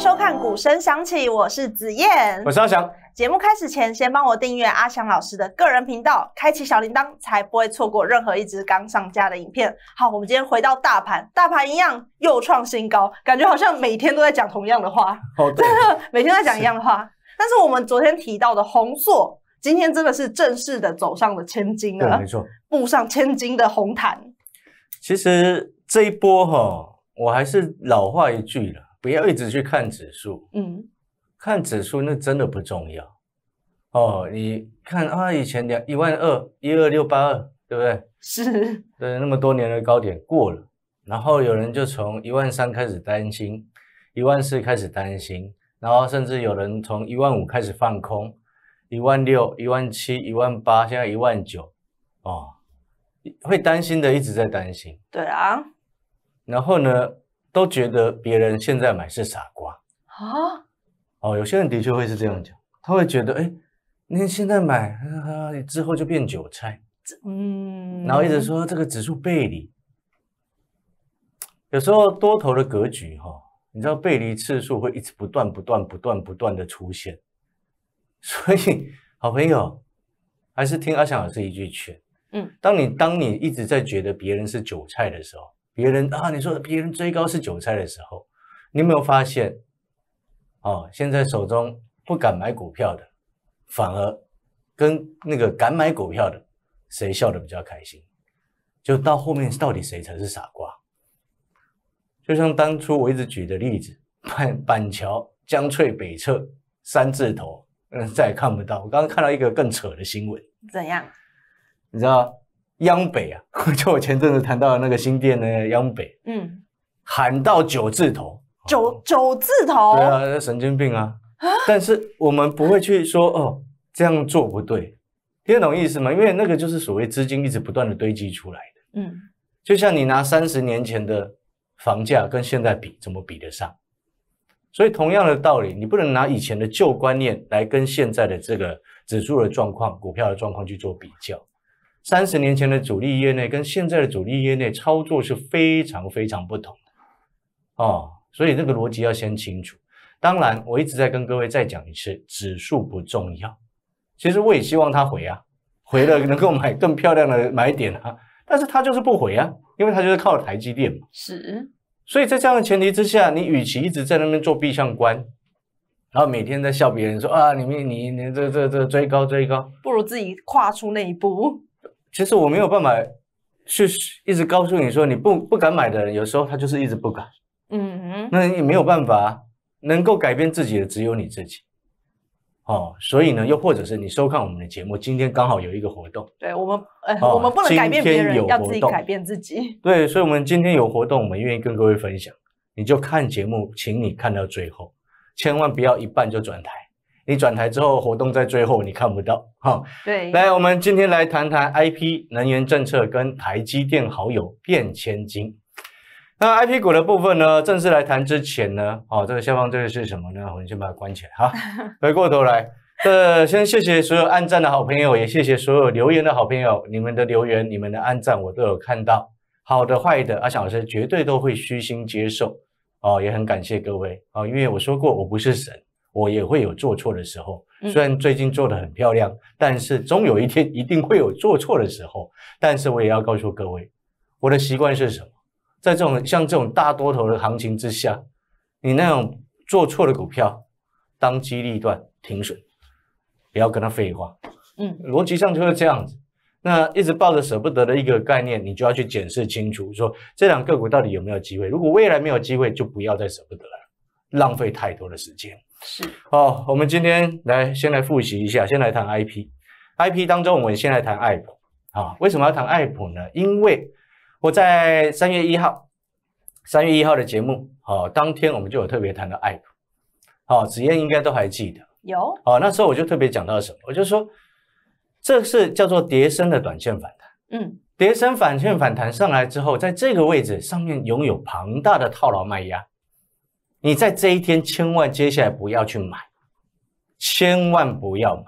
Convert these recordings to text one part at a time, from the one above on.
收看鼓声响起，我是子燕，我是阿翔。节目开始前，先帮我订阅阿翔老师的个人频道，开启小铃铛，才不会错过任何一支刚上架的影片。好，我们今天回到大盘，大盘一样又创新高，感觉好像每天都在讲同样的话，好的每天在讲一样的话。但是我们昨天提到的红硕，今天真的是正式的走上了千金了，没错，步上千金的红毯。其实这一波哈，我还是老话一句了。不要一直去看指数，嗯，看指数那真的不重要哦。你看啊，以前两一万二，一二六八二，对不对？是，对，那么多年的高点过了，然后有人就从一万三开始担心，一万四开始担心，然后甚至有人从一万五开始放空，一万六、一万七、一万八，现在一万九，哦，会担心的，一直在担心。对啊，然后呢？都觉得别人现在买是傻瓜啊！哦，有些人的确会是这样讲，他会觉得，哎，你现在买，之后就变韭菜，嗯，然后一直说这个指数背离，有时候多头的格局哈，你知道背离次数会一直不断、不断、不断、不断的出现，所以好朋友还是听阿翔老师一句劝，嗯，当你当你一直在觉得别人是韭菜的时候。别人啊，你说别人追高是韭菜的时候，你有没有发现？哦，现在手中不敢买股票的，反而跟那个敢买股票的，谁笑得比较开心？就到后面到底谁才是傻瓜？就像当初我一直举的例子，板板桥江翠北侧三字头，嗯，再也看不到。我刚刚看到一个更扯的新闻，怎样？你知道？央北啊，就我前阵子谈到那个新店的央北，嗯，喊到九字头，九九字头，对啊，神经病啊！但是我们不会去说哦这样做不对，听得懂意思吗？因为那个就是所谓资金一直不断的堆积出来的，嗯，就像你拿三十年前的房价跟现在比，怎么比得上？所以同样的道理，你不能拿以前的旧观念来跟现在的这个指数的状况、股票的状况去做比较。三十年前的主力业内跟现在的主力业内操作是非常非常不同，的哦，所以这个逻辑要先清楚。当然，我一直在跟各位再讲一次，指数不重要。其实我也希望它回啊，回了 能够买更漂亮的买点啊，但是它就是不回啊，因为它就是靠台积电嘛。是，所以在这样的前提之下，你与其一直在那边做闭上关，然后每天在笑别人说啊，你们你你这这这追高追高，不如自己跨出那一步。其实我没有办法去一直告诉你说你不不敢买的人，有时候他就是一直不敢。嗯，哼，那也没有办法能够改变自己的只有你自己。哦，所以呢，又或者是你收看我们的节目，今天刚好有一个活动。对我们，呃，我们不能改变别人，要自己改变自己。对，所以我们今天有活动，我们愿意跟各位分享。你就看节目，请你看到最后，千万不要一半就转台。你转台之后，活动在最后，你看不到哈。对，来，我们今天来谈谈 I P 能源政策跟台积电好友变千金。那 I P 股的部分呢？正式来谈之前呢，哦，这个下方这个是什么呢？我们先把它关起来哈。回过头来，这先谢谢所有按赞的好朋友，也谢谢所有留言的好朋友。你们的留言、你们的按赞，我都有看到，好的、坏的，阿翔老师绝对都会虚心接受哦。也很感谢各位哦，因为我说过我不是神。我也会有做错的时候，虽然最近做的很漂亮，但是总有一天一定会有做错的时候。但是我也要告诉各位，我的习惯是什么？在这种像这种大多头的行情之下，你那种做错的股票，当机立断停损，不要跟他废话。嗯，逻辑上就是这样子。那一直抱着舍不得的一个概念，你就要去检视清楚，说这两个股到底有没有机会。如果未来没有机会，就不要再舍不得了，浪费太多的时间。是哦，我们今天来先来复习一下，先来谈 I P，I P 当中我们先来谈艾普啊。为什么要谈艾普呢？因为我在三月一号，三月一号的节目哦，当天我们就有特别谈到艾普。好，子燕应该都还记得。有。哦，那时候我就特别讲到什么？我就说这是叫做叠升的短线反弹。嗯。叠升反线反弹上来之后，在这个位置上面拥有庞大的套牢卖压。你在这一天千万接下来不要去买，千万不要买，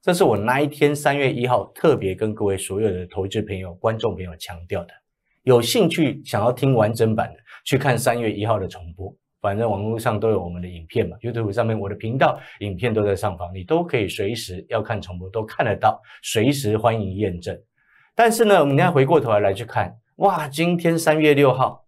这是我那一天三月一号特别跟各位所有的投资朋友、观众朋友强调的。有兴趣想要听完整版的，去看三月一号的重播，反正网络上都有我们的影片嘛，YouTube 上面我的频道影片都在上方，你都可以随时要看重播都看得到，随时欢迎验证。但是呢，我们再回过头来去看，哇，今天三月六号。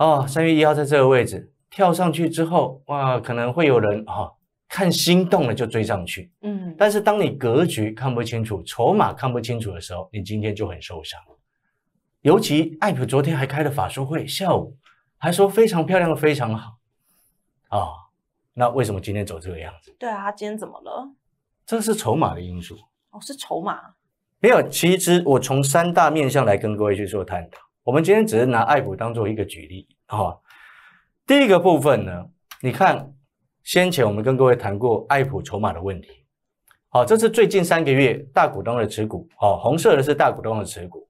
哦，三月一号在这个位置跳上去之后，哇，可能会有人哈看心动了就追上去，嗯。但是当你格局看不清楚，筹码看不清楚的时候，你今天就很受伤。尤其艾普昨天还开了法术会，下午还说非常漂亮，非常好啊。那为什么今天走这个样子？对啊，今天怎么了？这是筹码的因素哦，是筹码。没有，其实我从三大面向来跟各位去做探讨。我们今天只是拿爱普当做一个举例啊。第一个部分呢，你看先前我们跟各位谈过爱普筹码的问题。好，这是最近三个月大股东的持股。好，红色的是大股东的持股，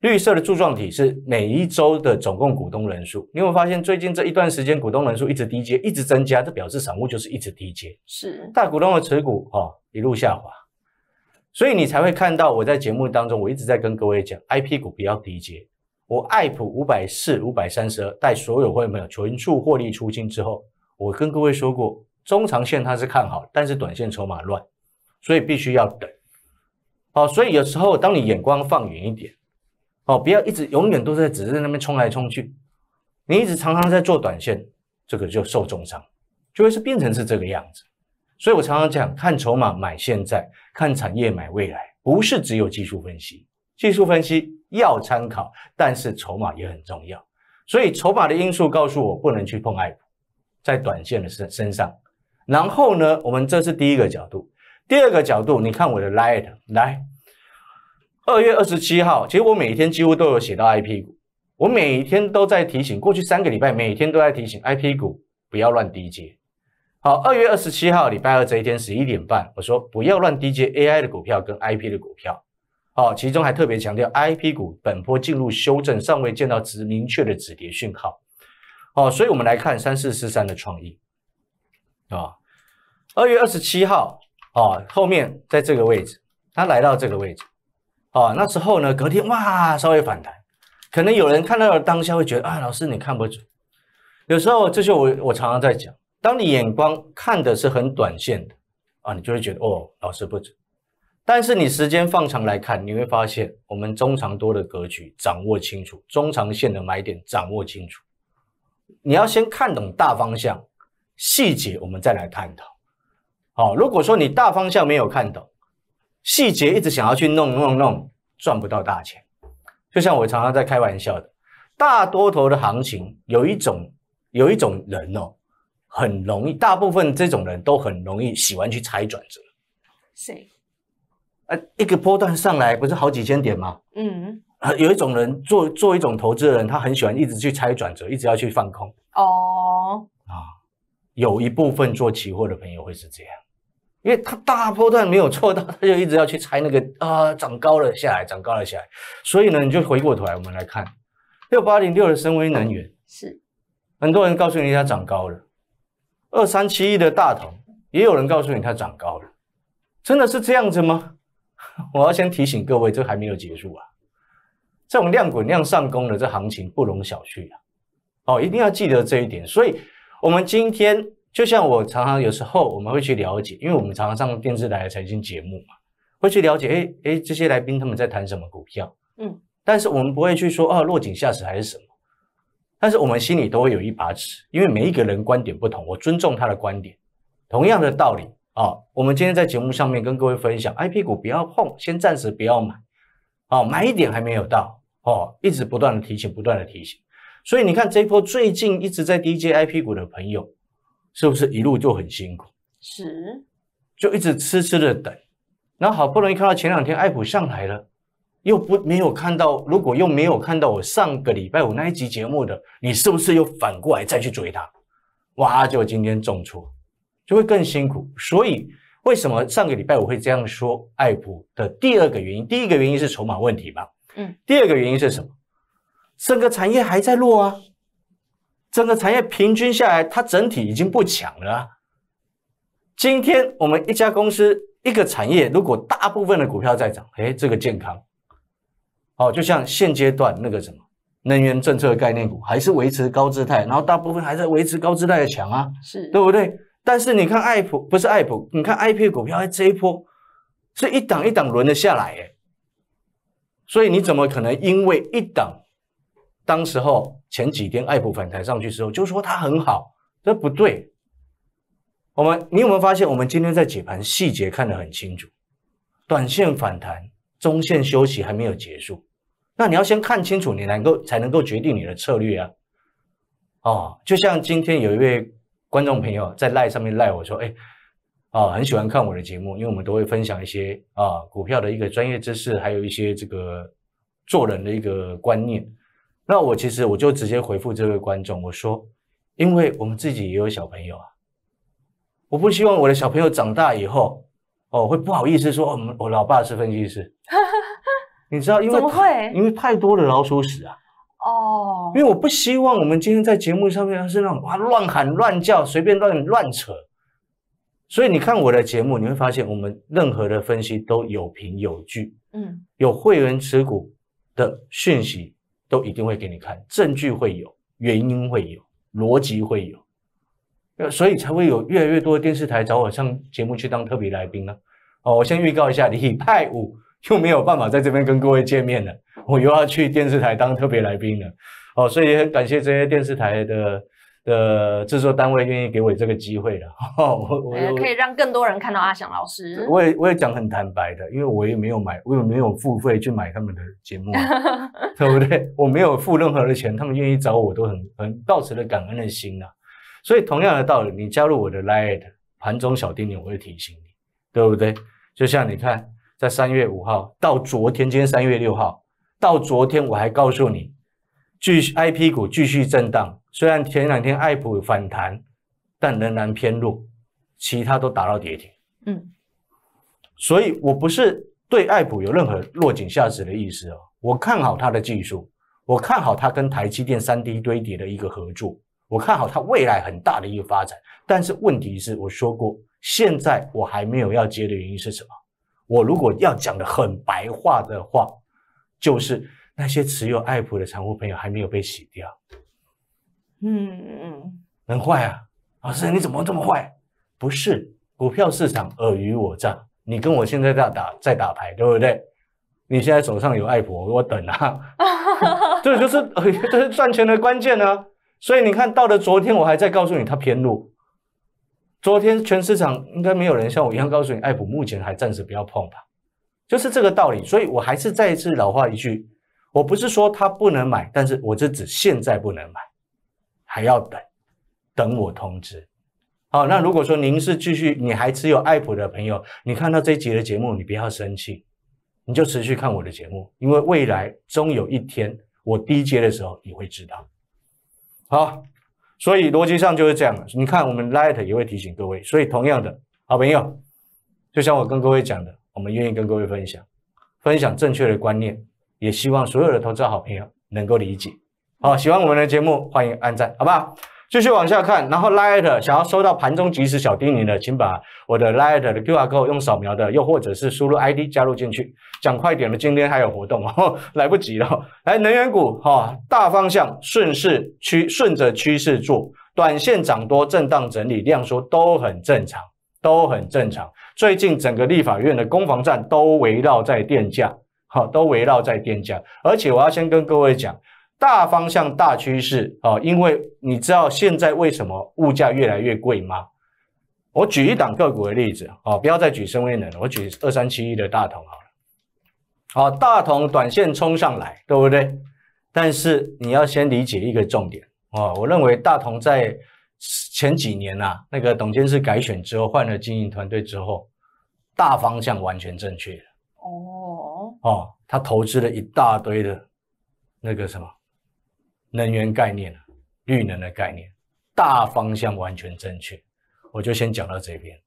绿色的柱状体是每一周的总共股东人数。你有有发现最近这一段时间股东人数一直低阶，一直增加，这表示散户就是一直低阶，是大股东的持股哈一路下滑。所以你才会看到我在节目当中，我一直在跟各位讲，I P 股比要低阶。我爱普五百四五百三十二，待所有会员朋友全数获利出清之后，我跟各位说过，中长线它是看好，但是短线筹码乱，所以必须要等。哦，所以有时候当你眼光放远一点，哦，不要一直永远都在只在那边冲来冲去，你一直常常在做短线，这个就受重伤，就会是变成是这个样子。所以我常常讲，看筹码买现在，看产业买未来，不是只有技术分析，技术分析。要参考，但是筹码也很重要，所以筹码的因素告诉我不能去碰爱普，在短线的身身上。然后呢，我们这是第一个角度，第二个角度，你看我的 light 来，二月二十七号，其实我每天几乎都有写到 IP 股，我每一天都在提醒，过去三个礼拜，每天都在提醒 IP 股不要乱 DJ。好，二月二十七号礼拜二这一天十一点半，我说不要乱 DJ AI 的股票跟 IP 的股票。哦，其中还特别强调，I P 股本波进入修正，尚未见到值明确的止跌讯号。哦，所以我们来看三四四三的创意，啊，二月二十七号，哦，后面在这个位置，它来到这个位置，哦，那时候呢，隔天哇，稍微反弹，可能有人看到当下会觉得啊，老师你看不准。有时候这些我我常常在讲，当你眼光看的是很短线的啊，你就会觉得哦，老师不准。但是你时间放长来看，你会发现我们中长多的格局掌握清楚，中长线的买点掌握清楚。你要先看懂大方向，细节我们再来探讨。好，如果说你大方向没有看懂，细节一直想要去弄弄弄，赚不到大钱。就像我常常在开玩笑的，大多头的行情有一种有一种人哦，很容易，大部分这种人都很容易喜欢去猜转折。谁？啊，一个波段上来不是好几千点吗？嗯，啊，有一种人做做一种投资的人，他很喜欢一直去猜转折，一直要去放空。哦，啊，有一部分做期货的朋友会是这样，因为他大波段没有错到，他就一直要去猜那个啊，涨高了下来，涨高了下来，所以呢，你就回过头来我们来看六八零六的深威能源是，很多人告诉你它涨高了，二三七一的大同也有人告诉你它涨高了，真的是这样子吗？我要先提醒各位，这还没有结束啊！这种量滚量上攻的这行情不容小觑啊！哦，一定要记得这一点。所以，我们今天就像我常常有时候我们会去了解，因为我们常常上电视台财经节目嘛，会去了解，哎哎，这些来宾他们在谈什么股票，嗯。但是我们不会去说啊，落井下石还是什么，但是我们心里都会有一把尺，因为每一个人观点不同，我尊重他的观点。同样的道理。啊，我们今天在节目上面跟各位分享，I P 股不要碰，先暂时不要买。啊，买一点还没有到，哦，一直不断的提醒，不断的提醒。所以你看，这一波最近一直在低 j I P 股的朋友，是不是一路就很辛苦？是，就一直痴痴的等，那好不容易看到前两天艾普上来了，又不没有看到，如果又没有看到我上个礼拜五那一集节目的，你是不是又反过来再去追它？哇，就今天中出。就会更辛苦，所以为什么上个礼拜我会这样说？爱普的第二个原因，第一个原因是筹码问题吧，嗯，第二个原因是什么？整个产业还在落啊，整个产业平均下来，它整体已经不强了。今天我们一家公司一个产业，如果大部分的股票在涨，哎，这个健康，哦，就像现阶段那个什么能源政策概念股还是维持高姿态，然后大部分还在维持高姿态的强啊，是对不对？但是你看，爱普不是爱普，你看 I P 股票在这一波，是一档一档轮的下来哎，所以你怎么可能因为一档？当时候前几天爱普反弹上去时候，就说它很好，这不对。我们你有没有发现？我们今天在解盘细节看得很清楚，短线反弹，中线休息还没有结束。那你要先看清楚，你能够才能够决定你的策略啊。哦，就像今天有一位。观众朋友在赖上面赖我说：“哎，啊，很喜欢看我的节目，因为我们都会分享一些啊股票的一个专业知识，还有一些这个做人的一个观念。”那我其实我就直接回复这位观众我说：“因为我们自己也有小朋友啊，我不希望我的小朋友长大以后哦会不好意思说我们我老爸是分析师，你知道因为因为太多的老鼠屎啊。”哦，因为我不希望我们今天在节目上面，是那种哇乱喊乱叫、随便乱乱扯。所以你看我的节目，你会发现我们任何的分析都有凭有据，嗯，有会员持股的讯息都一定会给你看，证据会有，原因会有，逻辑会有，所以才会有越来越多电视台找我上节目去当特别来宾呢。哦，我先预告一下，礼派五又没有办法在这边跟各位见面了。我又要去电视台当特别来宾了，哦，所以也很感谢这些电视台的的制作单位愿意给我这个机会了。可以让更多人看到阿翔老师。我也我也讲很坦白的，因为我也没有买，我也没有付费去买他们的节目，对不对？我没有付任何的钱，他们愿意找我，都很很抱持了感恩的心啊。所以同样的道理，你加入我的 liet 盘中小丁牛，我会提醒你，对不对？就像你看，在三月五号到昨天，今天三月六号。到昨天我还告诉你，继续 I P 股继续震荡，虽然前两天爱普反弹，但仍然偏弱，其他都打到跌停。嗯，所以我不是对爱普有任何落井下石的意思哦。我看好它的技术，我看好它跟台积电三 D 堆叠的一个合作，我看好它未来很大的一个发展。但是问题是，我说过，现在我还没有要接的原因是什么？我如果要讲的很白话的话。就是那些持有爱普的散务朋友还没有被洗掉，嗯嗯，能坏啊！老师你怎么这么坏？不是股票市场尔虞我诈，你跟我现在在打在打牌对不对？你现在手上有爱普，我等啊，这就是 这是赚钱的关键啊！所以你看到了昨天我还在告诉你它偏弱，昨天全市场应该没有人像我一样告诉你，爱普目前还暂时不要碰吧。就是这个道理，所以我还是再一次老话一句，我不是说它不能买，但是我这指现在不能买，还要等，等我通知。好，那如果说您是继续你还持有爱普的朋友，你看到这一集的节目，你不要生气，你就持续看我的节目，因为未来终有一天我低阶的时候你会知道。好，所以逻辑上就是这样。你看我们 Light 也会提醒各位，所以同样的好朋友，就像我跟各位讲的。我们愿意跟各位分享，分享正确的观念，也希望所有的投资好朋友能够理解。好，喜欢我们的节目，欢迎按赞，好不好？继续往下看，然后 l i t 想要收到盘中即时小叮咛的，请把我的 l i t 的 Q R code 用扫描的，又或者是输入 I D 加入进去。讲快点了，今天还有活动哦，来不及了。来，能源股哈，大方向顺势趋，顺着趋势做，短线涨多，震荡整理，量缩都很正常。都很正常。最近整个立法院的攻防战都围绕在电价，哈，都围绕在电价。而且我要先跟各位讲大方向、大趋势，啊，因为你知道现在为什么物价越来越贵吗？我举一档个股的例子，啊，不要再举深威能，了，我举二三七一的大同好了。好，大同短线冲上来，对不对？但是你要先理解一个重点，啊，我认为大同在。前几年呐，那个董监事改选之后，换了经营团队之后，大方向完全正确。哦哦，他投资了一大堆的，那个什么能源概念啊，绿能的概念，大方向完全正确。我就先讲到这边，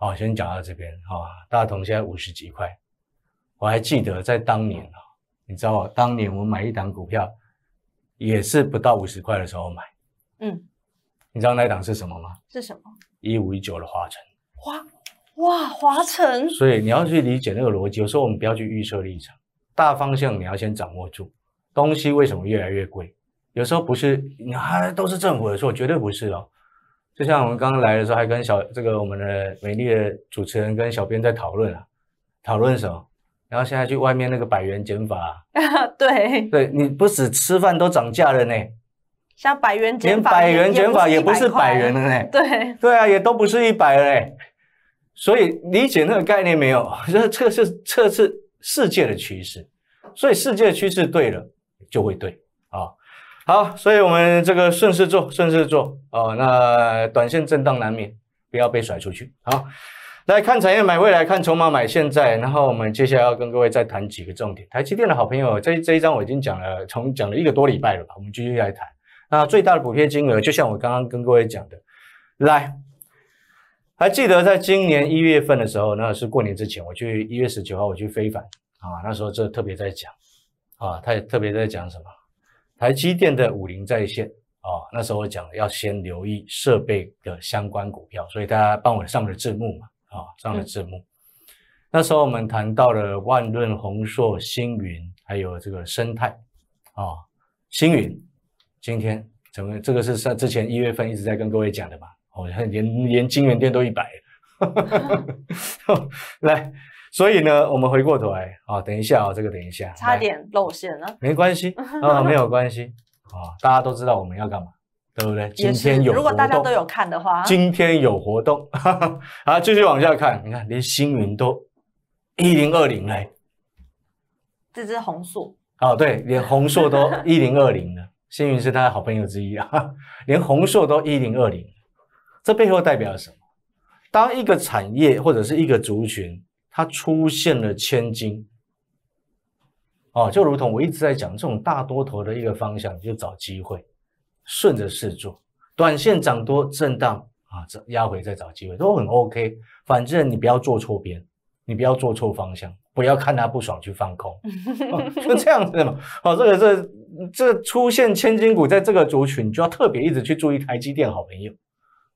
哦，先讲到这边啊。大同现在五十几块，我还记得在当年啊，你知道吗？当年我买一档股票，也是不到五十块的时候买。嗯。你知道那一档是什么吗？是什么？一五一九的华晨，华，哇，华晨。所以你要去理解那个逻辑。有时候我们不要去预设立场，大方向你要先掌握住。东西为什么越来越贵？有时候不是，还都是政府的错，绝对不是哦。就像我们刚刚来的时候，还跟小这个我们的美丽的主持人跟小编在讨论啊，讨论什么？然后现在去外面那个百元减法啊，对，对你不止吃饭都涨价了呢。像百元卷法，连百元卷法也不是百元了呢。对对啊，也都不是一百了哎。所以理解那个概念没有？这是测试测试世界的趋势，所以世界的趋势对了就会对啊。好，所以我们这个顺势做顺势做哦。那短线震荡难免，不要被甩出去。好，来看产业买未来，看筹码买现在。然后我们接下来要跟各位再谈几个重点。台积电的好朋友，这这一章我已经讲了，从讲了一个多礼拜了吧？我们继续来谈。那最大的补贴金额，就像我刚刚跟各位讲的，来，还记得在今年一月份的时候，那是过年之前，我去一月十九号我去非凡啊，那时候这特别在讲啊，他也特别在讲什么，台积电的五零在线啊，那时候我讲要先留意设备的相关股票，所以大家帮我上了字幕嘛，啊，上了字幕，那时候我们谈到了万润、宏硕、星云，还有这个生态啊，星云。今天怎么这个是上之前一月份一直在跟各位讲的吧？哦，连连金源店都一百，来，所以呢，我们回过头来，哦，等一下啊，这个等一下，差点露馅了，没关系啊，没有关系啊，大家都知道我们要干嘛，对不对？今天有，如果大家都有看的话，今天有活动，好，继续往下看，你看连星云都一零二零嘞，这只红树哦，对，连红树都一零二零了。星云是他的好朋友之一啊，连红硕都一零二零，这背后代表什么？当一个产业或者是一个族群，它出现了千金，哦，就如同我一直在讲，这种大多头的一个方向，就找机会，顺着势做，短线涨多震荡啊，这压回再找机会都很 OK，反正你不要做错边，你不要做错方向。不要看他不爽去放空，就 这样子的嘛。哦，这个是这出现千金股在这个族群，就要特别一直去注意台积电好朋友。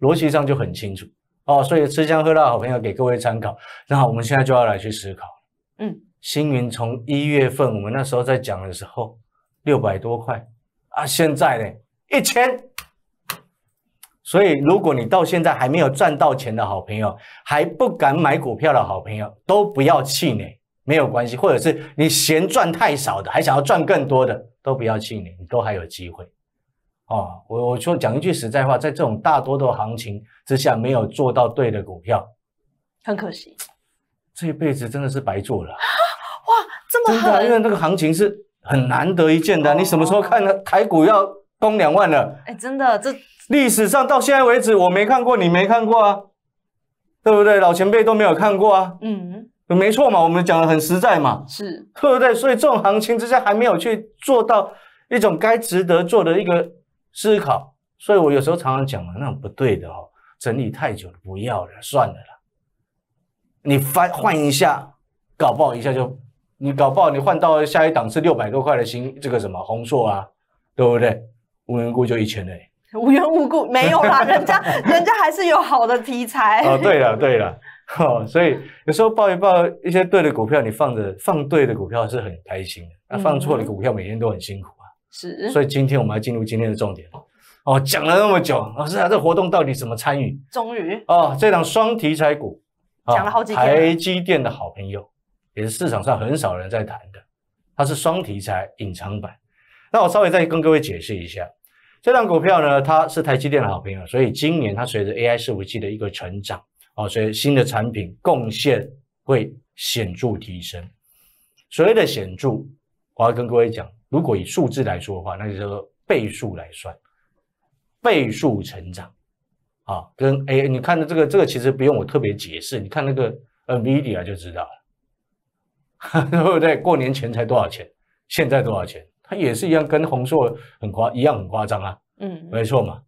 逻辑上就很清楚哦。所以吃香喝辣好朋友给各位参考。那好，我们现在就要来去思考。嗯，星云从一月份我们那时候在讲的时候，六百多块啊，现在呢一千。所以如果你到现在还没有赚到钱的好朋友，还不敢买股票的好朋友，都不要气馁。没有关系，或者是你嫌赚太少的，还想要赚更多的，都不要气馁，你都还有机会。哦，我我说讲一句实在话，在这种大多动行情之下，没有做到对的股票，很可惜，这一辈子真的是白做了。哇，这么真的，因为那个行情是很难得一见的。你什么时候看呢？台股要攻两万了？哎，真的，这历史上到现在为止，我没看过，你没看过啊，对不对？老前辈都没有看过啊。嗯。没错嘛，我们讲的很实在嘛，是，对不对？所以这种行情之下还没有去做到一种该值得做的一个思考。所以我有时候常常讲嘛，那种不对的哦，整理太久了，不要了，算了啦。你翻换一下，搞不好一下就你搞不好你换到下一档次六百多块的新这个什么红硕啊，对不对？无缘故就一千嘞，无缘无故没有啦，人家 人家还是有好的题材。哦，对了，对了。所以有时候抱一抱一些对的股票，你放着放对的股票是很开心的。那放错的股票，每天都很辛苦啊。是，所以今天我们要进入今天的重点。哦，讲了那么久，老师啊，这活动到底怎么参与？终于哦，这档双题材股，讲了好几天。台积电的好朋友，也是市场上很少人在谈的，它是双题材隐藏版。那我稍微再跟各位解释一下，这档股票呢，它是台积电的好朋友，所以今年它随着 AI 服务器的一个成长。好，所以新的产品贡献会显著提升。所谓的显著，我要跟各位讲，如果以数字来说的话，那就是倍数来算，倍数成长。啊，跟哎，你看的这个，这个其实不用我特别解释，你看那个 n v i d i a 就知道了，对不对？过年前才多少钱，现在多少钱？它也是一样，跟红硕很夸一样，很夸张啊。嗯，没错嘛。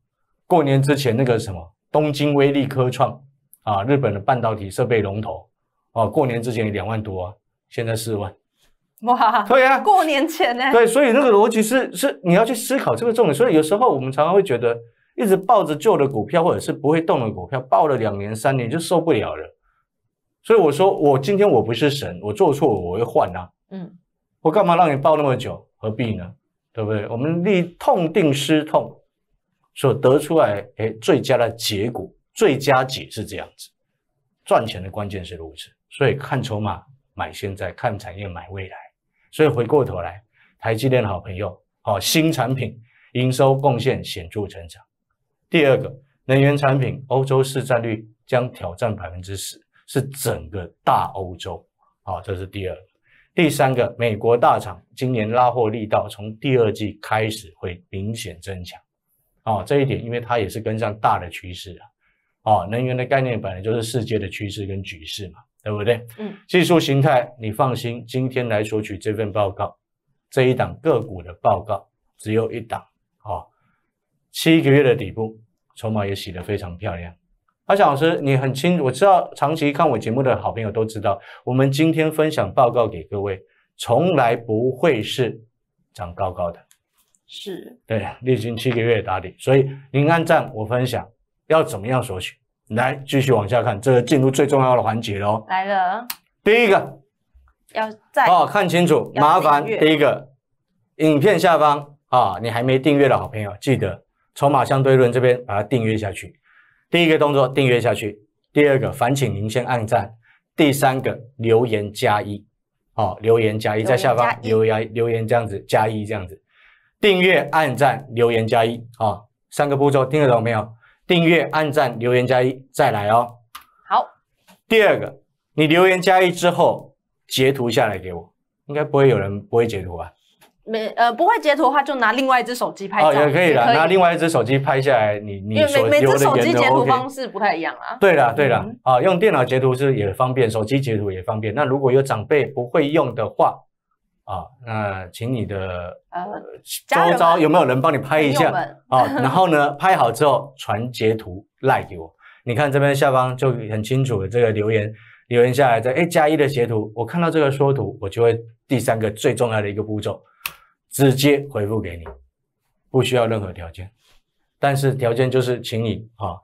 过年之前那个什么东京威力科创。啊，日本的半导体设备龙头，啊，过年之前两万多，现在四万，哇，可以啊，过年前呢，对，所以那个逻辑是是你要去思考这个重点，所以有时候我们常常会觉得一直抱着旧的股票或者是不会动的股票，抱了两年三年就受不了了，所以我说我今天我不是神，我做错我会换啊，嗯，我干嘛让你抱那么久，何必呢，对不对？我们立痛定思痛，所得出来诶最佳的结果。最佳解是这样子，赚钱的关键是如此，所以看筹码买现在，看产业买未来。所以回过头来，台积电的好朋友，好新产品营收贡献显著成长。第二个，能源产品欧洲市占率将挑战百分之十，是整个大欧洲。好，这是第二个。第三个，美国大厂今年拉货力道从第二季开始会明显增强。哦，这一点因为它也是跟上大的趋势啊。哦，能源的概念本来就是世界的趋势跟局势嘛，对不对？嗯，技术形态你放心，今天来索取这份报告，这一档个股的报告只有一档。哦，七个月的底部，筹码也洗得非常漂亮。阿翔老师，你很清，我知道长期看我节目的好朋友都知道，我们今天分享报告给各位，从来不会是涨高高的。是，对，历经七个月打底，所以您按赞我分享。要怎么样索取？来，继续往下看，这个进入最重要的环节喽。来了，第一个要再哦，看清楚，麻烦第一个影片下方啊，你还没订阅的好朋友，记得《筹码相对论》这边把它订阅下去。第一个动作，订阅下去。第二个，烦请您先按赞。第三个，留言加一哦，留言加一，在下方留言留言这样子加一这样子，订阅、按赞、留言加一哦，三个步骤听得懂没有？订阅、按赞、留言加一，再来哦。好。第二个，你留言加一之后，截图下来给我。应该不会有人不会截图啊。没，呃，不会截图的话，就拿另外一只手机拍。哦，也可以了，拿另外一只手机拍下来。你你所留的言，每手机截图方式不太一样啊。对了对了啊，用电脑截图是也方便，手机截图也方便。那如果有长辈不会用的话。啊，那请你的呃，周遭有没有人帮你拍一下啊？然后呢，拍好之后传截图赖给我。你看这边下方就很清楚，的这个留言留言下来在哎加一的截图，我看到这个缩图，我就会第三个最重要的一个步骤，直接回复给你，不需要任何条件。但是条件就是，请你啊。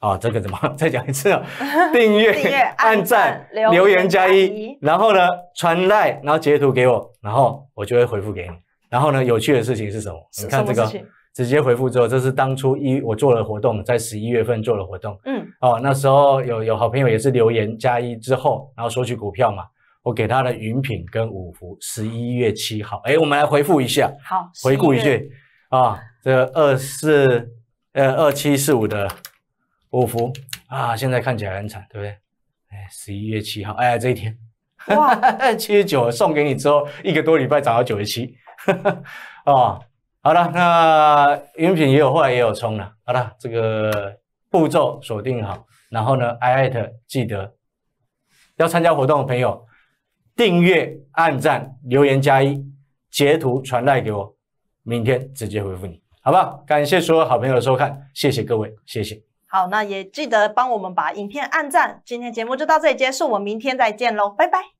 啊，这个怎么 再讲一次啊？订阅、按赞、留言加一，然后呢传赖，然后截图给我，然后我就会回复给你。然后呢，有趣的事情是什么？你看这个，直接回复之后，这是当初一我做了活动，在十一月份做了活动。嗯，哦，那时候有有好朋友也是留言加一之后，然后索取股票嘛，我给他的云品跟五福，十一月七号。哎，我们来回复一下，好，回顾一句啊，这个二四呃二七四五的。五福啊，现在看起来很惨，对不对？哎，十一月七号，哎，这一天，哇，七十九送给你之后，一个多礼拜涨到九十七，哦，好了，那饮品也有后来也有冲了，好了，这个步骤锁定好，然后呢，艾特记得要参加活动的朋友，订阅、按赞、留言加一、截图传代给我，明天直接回复你，好不好？感谢所有好朋友的收看，谢谢各位，谢谢。好，那也记得帮我们把影片按赞。今天节目就到这里结束，我们明天再见喽，拜拜。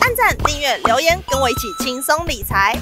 按赞、订阅、留言，跟我一起轻松理财。